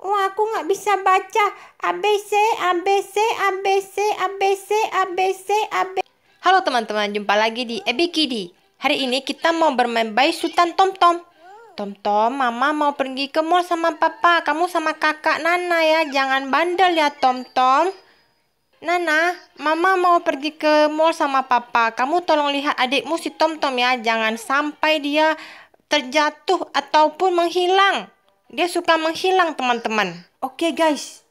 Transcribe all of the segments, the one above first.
Oh, aku nggak bisa baca. ABC, ABC, ABC, ABC, ABC, ABC. Halo teman-teman, jumpa lagi di Ebi Kidi. Hari ini kita mau bermain bayi Sultan tom tom tom mama mau pergi ke mall sama papa. Kamu sama kakak Nana ya. Jangan bandel ya tom tom Nana, mama mau pergi ke mall sama papa. Kamu tolong lihat adikmu si tom tom ya. Jangan sampai dia terjatuh ataupun menghilang. Dia suka menghilang, teman-teman. Oke, guys.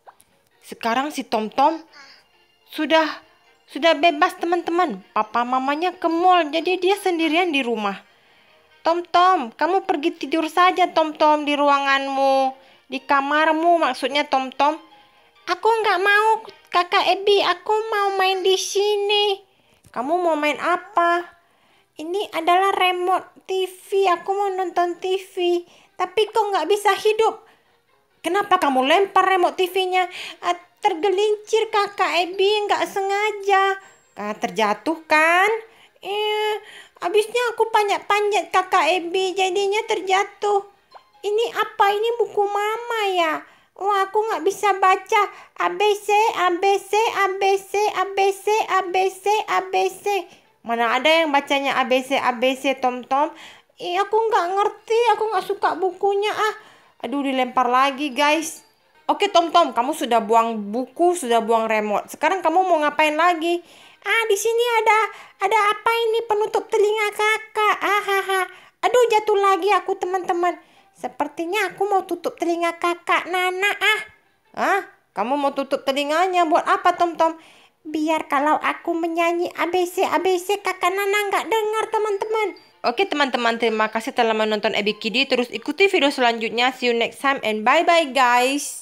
Sekarang si Tom-Tom sudah sudah bebas, teman-teman. Papa mamanya ke mall, jadi dia sendirian di rumah. Tom-Tom, kamu pergi tidur saja, Tom-Tom, di ruanganmu. Di kamarmu maksudnya, Tom-Tom. Aku nggak mau, kakak Ebi. Aku mau main di sini. Kamu mau main apa? Ini adalah remote TV. Aku mau nonton TV. Tapi kau nggak bisa hidup. Kenapa kamu lempar remote TV-nya? Ah, tergelincir kakak Ebi nggak sengaja. Kak ah, terjatuh kan? Eh, iya, abisnya aku panjat-panjat kakak Ebi jadinya terjatuh. Ini apa ini buku mama ya? Wah oh, aku nggak bisa baca ABC ABC ABC ABC ABC ABC. Mana ada yang bacanya ABC ABC Tom Tom? Iya aku nggak ngerti, aku nggak suka bukunya ah. Aduh, dilempar lagi guys. Oke Tom Tom, kamu sudah buang buku, sudah buang remote. Sekarang kamu mau ngapain lagi? Ah, di sini ada ada apa ini penutup telinga kakak? Ah, Aduh, jatuh lagi aku teman-teman. Sepertinya aku mau tutup telinga kakak Nana ah. Ah, kamu mau tutup telinganya buat apa Tom Tom? Biar kalau aku menyanyi ABC ABC kakak Nana nggak dengar teman-teman. Oke teman-teman, terima kasih telah menonton Ebi Kidi. Terus ikuti video selanjutnya. See you next time and bye-bye guys.